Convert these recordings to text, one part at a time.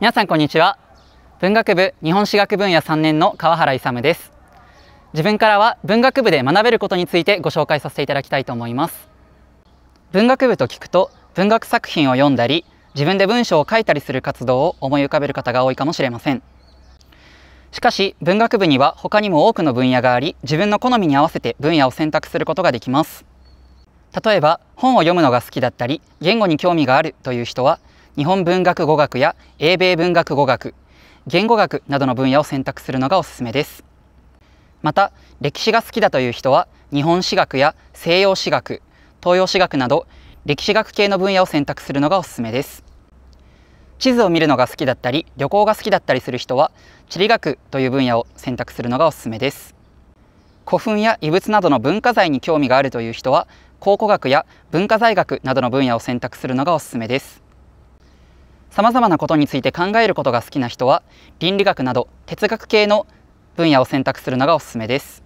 皆さんこんにちは文学部日本史学分野3年の川原勇です自分からは文学部で学べることについてご紹介させていただきたいと思います文学部と聞くと文学作品を読んだり自分で文章を書いたりする活動を思い浮かべる方が多いかもしれませんしかし文学部には他にも多くの分野があり自分の好みに合わせて分野を選択することができます例えば本を読むのが好きだったり言語に興味があるという人は日本文学語学や英米文学語学言語学などの分野を選択するのがおすすめですまた歴史が好きだという人は日本史学や西洋史学東洋史学など歴史学系の分野を選択するのがおすすめです地図を見るのが好きだったり旅行が好きだったりする人は地理学という分野を選択するのがおすすめです古墳や遺物などの文化財に興味があるという人は考古学や文化財学などの分野を選択するのがおすすめですさまざまなことについて考えることが好きな人は倫理学など哲学系の分野を選択するのがおすすめです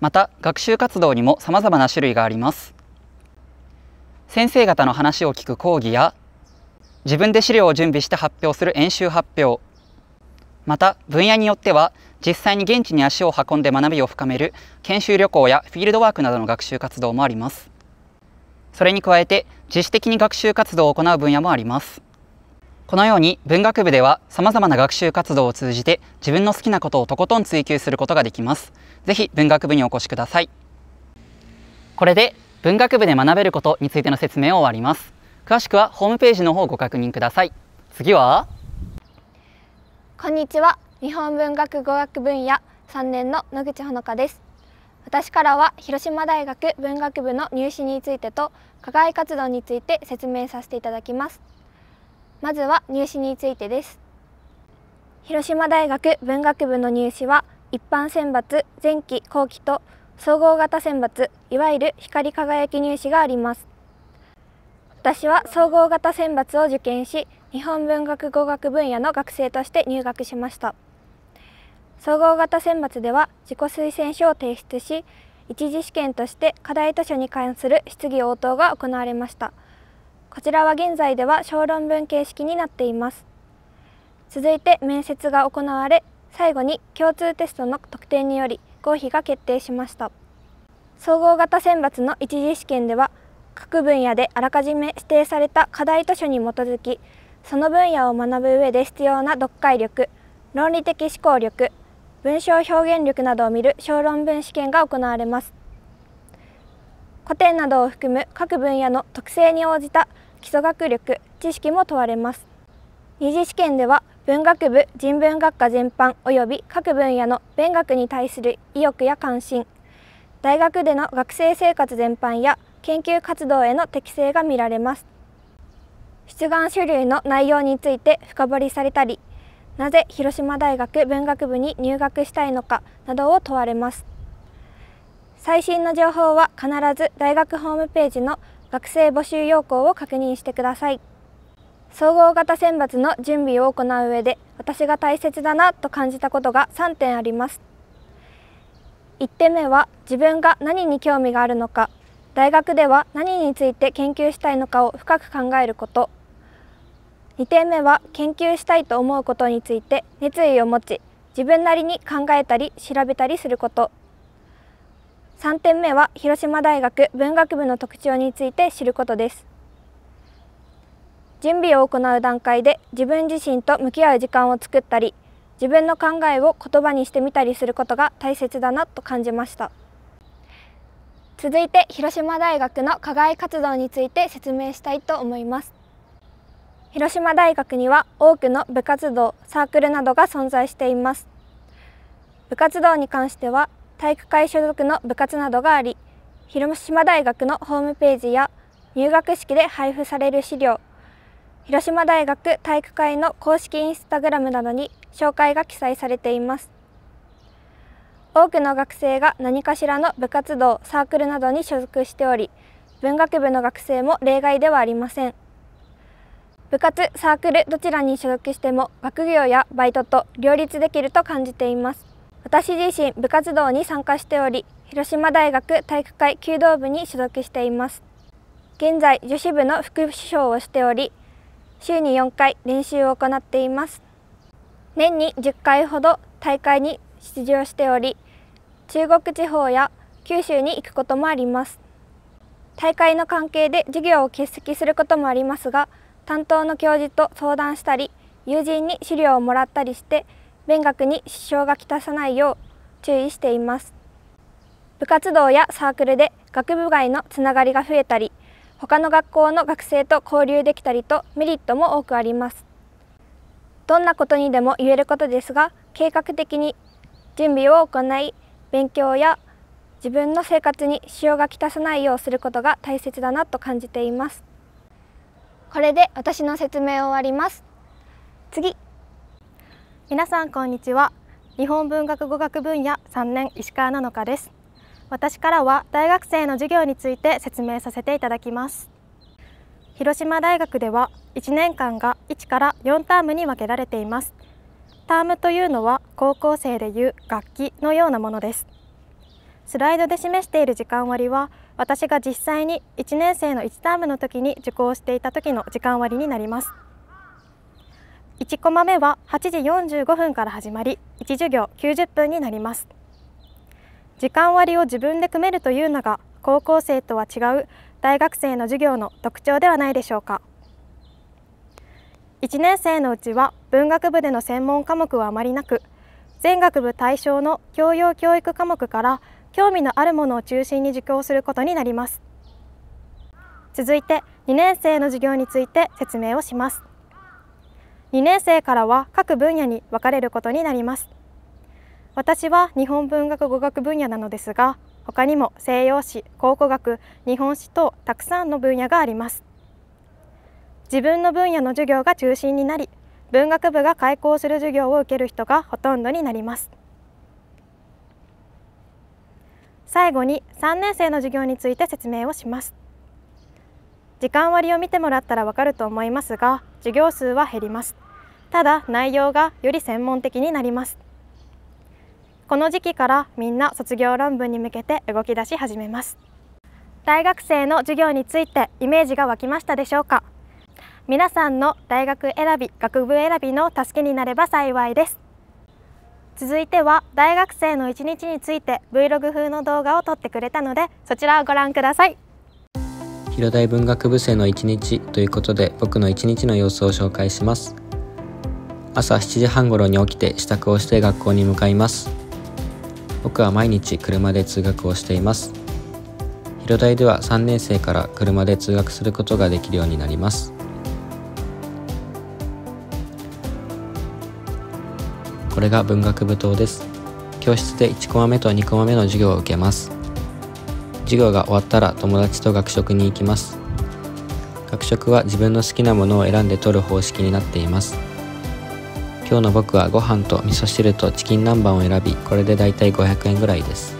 また学習活動にもさまざまな種類があります先生方の話を聞く講義や自分で資料を準備して発表する演習発表また分野によっては実際に現地に足を運んで学びを深める研修旅行やフィールドワークなどの学習活動もありますそれに加えて自主的に学習活動を行う分野もありますこのように文学部では様々な学習活動を通じて自分の好きなことをとことん追求することができますぜひ文学部にお越しくださいこれで文学部で学べることについての説明を終わります詳しくはホームページの方をご確認ください次はこんにちは日本文学語学分野3年の野口ほのかです私からは広島大学文学部の入試についてと課外活動について説明させていただきますまずは入試についてです広島大学文学部の入試は一般選抜前期後期と総合型選抜いわゆる光り輝き入試があります私は総合型選抜を受験し日本文学語学分野の学生として入学しました総合型選抜では自己推薦書を提出し一次試験として課題図書に関する質疑応答が行われましたこちらは現在では小論文形式になっています続いて面接が行われ最後に共通テストの得点により合否が決定しました総合型選抜の一次試験では各分野であらかじめ指定された課題図書に基づきその分野を学ぶ上で必要な読解力論理的思考力文章表現力などを見る小論文試験が行われます古典などを含む各分野の特性に応じた基礎学力知識も問われます二次試験では文学部人文学科全般及び各分野の勉学に対する意欲や関心大学での学生生活全般や研究活動への適性が見られます出願書類の内容について深掘りされたりなぜ広島大学文学部に入学したいのかなどを問われます最新の情報は必ず大学ホームページの学生募集要項を確認してください総合型選抜の準備を行う上で私が大切だなと感じたことが3点あります1点目は自分が何に興味があるのか大学では何について研究したいのかを深く考えること2点目は研究したいと思うことについて熱意を持ち自分なりに考えたり調べたりすること3点目は広島大学文学部の特徴について知ることです準備を行う段階で自分自身と向き合う時間を作ったり自分の考えを言葉にしてみたりすることが大切だなと感じました続いて広島大学の課外活動について説明したいと思います広島大学には多くの部活動サークルなどが存在しています部活動に関しては体育会所属の部活などがあり広島大学のホームページや入学式で配布される資料広島大学体育会の公式インスタグラムなどに紹介が記載されています多くの学生が何かしらの部活動サークルなどに所属しており文学部の学生も例外ではありません部活サークルどちらに所属しても学業やバイトと両立できると感じています私自身部活動に参加しており広島大学体育会弓道部に所属しています現在女子部の副首相をしており週に4回練習を行っています年に10回ほど大会に出場しており中国地方や九州に行くこともあります大会の関係で授業を欠席することもありますが担当の教授と相談したり友人に資料をもらったりして勉学に支障がきたさないよう注意しています部活動やサークルで学部外のつながりが増えたり他の学校の学生と交流できたりとメリットも多くありますどんなことにでも言えることですが計画的に準備を行い勉強や自分の生活に支障がきたさないようすることが大切だなと感じていますこれで私の説明を終わります次皆さんこんにちは日本文学語学分野3年石川なのかです私からは大学生の授業について説明させていただきます広島大学では1年間が1から4タームに分けられていますタームというのは高校生でいう楽器のようなものですスライドで示している時間割は私が実際に1年生の1タームの時に受講していた時の時間割になります1コマ目は8時45分から始まり1授業90分になります時間割を自分で組めるというのが高校生とは違う大学生の授業の特徴ではないでしょうか1年生のうちは文学部での専門科目はあまりなく全学部対象の教養教育科目から興味のあるものを中心に受講することになります続いて2年生の授業について説明をします2年生からは各分野に分かれることになります私は日本文学語学分野なのですが他にも西洋史、考古学、日本史等たくさんの分野があります自分の分野の授業が中心になり文学部が開講する授業を受ける人がほとんどになります最後に3年生の授業について説明をします時間割を見てもらったらわかると思いますが授業数は減りますただ内容がより専門的になりますこの時期からみんな卒業論文に向けて動き出し始めます大学生の授業についてイメージが湧きましたでしょうか皆さんの大学選び学部選びの助けになれば幸いです続いては大学生の一日について Vlog 風の動画を撮ってくれたのでそちらをご覧ください広大文学部生の一日ということで僕の一日の様子を紹介します朝7時半頃に起きて支度をして学校に向かいます僕は毎日車で通学をしています広大では3年生から車で通学することができるようになりますこれが文学部棟です教室で1コマ目と2コマ目の授業を受けます授業が終わったら友達と学食に行きます学食は自分の好きなものを選んで取る方式になっています今日の僕はご飯と味噌汁とチキン南蛮を選びこれでだいたい500円ぐらいです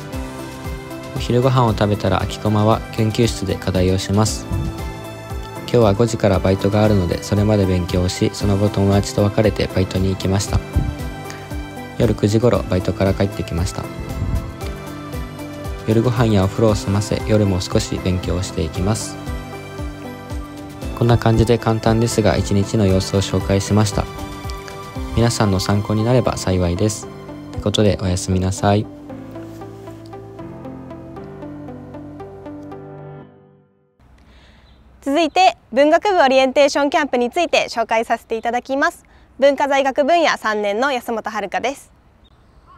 お昼ご飯を食べたら空きコマは研究室で課題をします今日は5時からバイトがあるのでそれまで勉強しその後友達と別れてバイトに行きました夜9時頃バイトから帰ってきました夜ご飯やお風呂を済ませ夜も少し勉強をしていきますこんな感じで簡単ですが一日の様子を紹介しました皆さんの参考になれば幸いですということでおやすみなさい続いて文学部オリエンテーションキャンプについて紹介させていただきます文化財学分野3年の安本遥です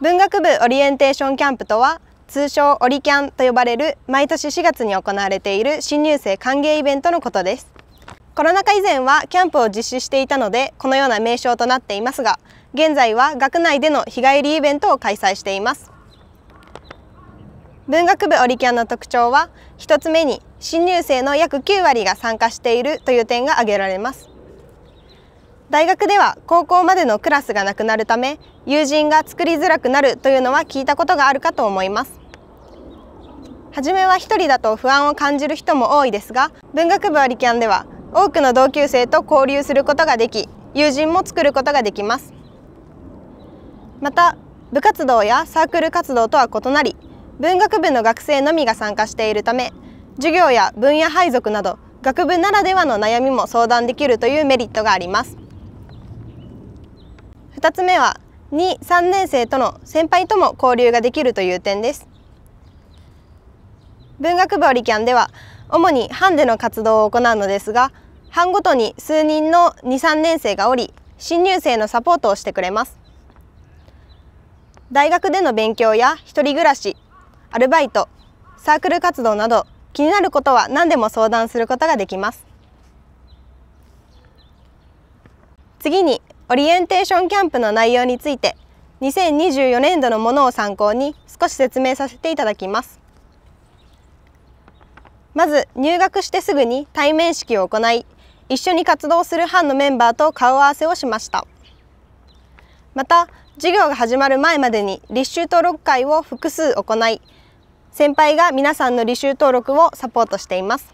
文学部オリエンテーションキャンプとは通称オリキャンと呼ばれる毎年4月に行われている新入生歓迎イベントのことですコロナ禍以前はキャンプを実施していたのでこのような名称となっていますが現在は学内での日帰りイベントを開催しています文学部オリキャンの特徴は1つ目に新入生の約9割が参加しているという点が挙げられます大学では高校までのクラスがなくなるため友人が作りづらくなるというのは聞いたことがあるかと思います初めは一人だと不安を感じる人も多いですが文学部アリキャンでは多くの同級生と交流することができ友人も作ることができますまた部活動やサークル活動とは異なり文学部の学生のみが参加しているため授業や分野配属など学部ならではの悩みも相談できるというメリットがあります2つ目は2、3年生との先輩とも交流ができるという点です。文学部オリキャンでは主に班での活動を行うのですが班ごとに数人の2、3年生がおり新入生のサポートをしてくれます。大学での勉強や一人暮らし、アルバイト、サークル活動など気になることは何でも相談することができます。次にオリエンテーションキャンプの内容について2024年度のものを参考に少し説明させていただきますまず入学してすぐに対面式を行い一緒に活動する班のメンバーと顔合わせをしましたまた授業が始まる前までに履修登録会を複数行い先輩が皆さんの履修登録をサポートしています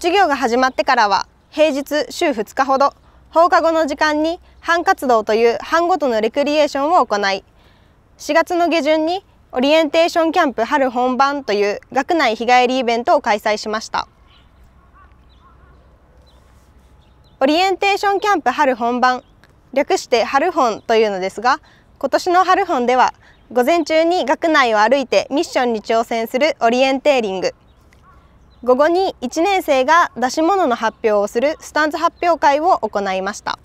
授業が始まってからは平日週2日ほど放課後の時間に班活動という班ごとのレクリエーションを行い4月の下旬にオリエンテーションキャンプ春本番という学内日帰りイベントを開催しましたオリエンテーションキャンプ春本番略して春本というのですが今年の春本では午前中に学内を歩いてミッションに挑戦するオリエンテーリング午後に1年生が出し物の発表をするスタンズ発表会を行いました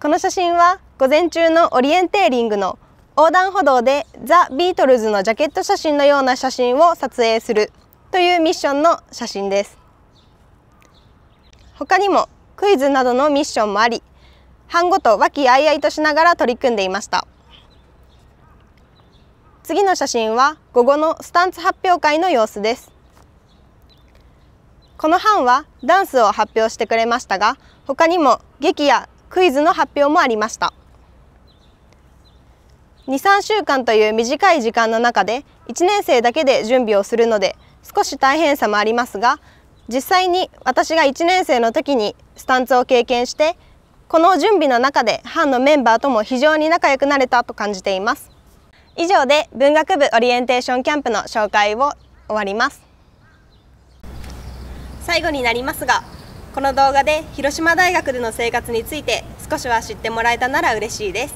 この写真は午前中のオリエンテーリングの横断歩道でザ・ビートルズのジャケット写真のような写真を撮影するというミッションの写真です他にもクイズなどのミッションもあり班ごと和気あいあいとしながら取り組んでいました次の写真は午後のスタンツ発表会の様子ですこの班はダンスを発表してくれましたが他にも劇やクイズの発表もありました23週間という短い時間の中で1年生だけで準備をするので少し大変さもありますが実際に私が1年生の時にスタンツを経験してこの準備の中で班のメンバーとも非常に仲良くなれたと感じています以上で文学部オリエンテーションキャンプの紹介を終わります最後になりますがこの動画で広島大学での生活について少しは知ってもらえたなら嬉しいです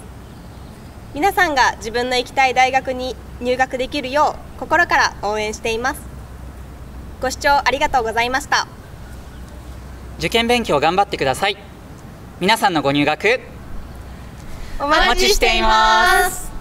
皆さんが自分の行きたい大学に入学できるよう心から応援していますご視聴ありがとうございました受験勉強頑張ってください皆さんのご入学お待ちしています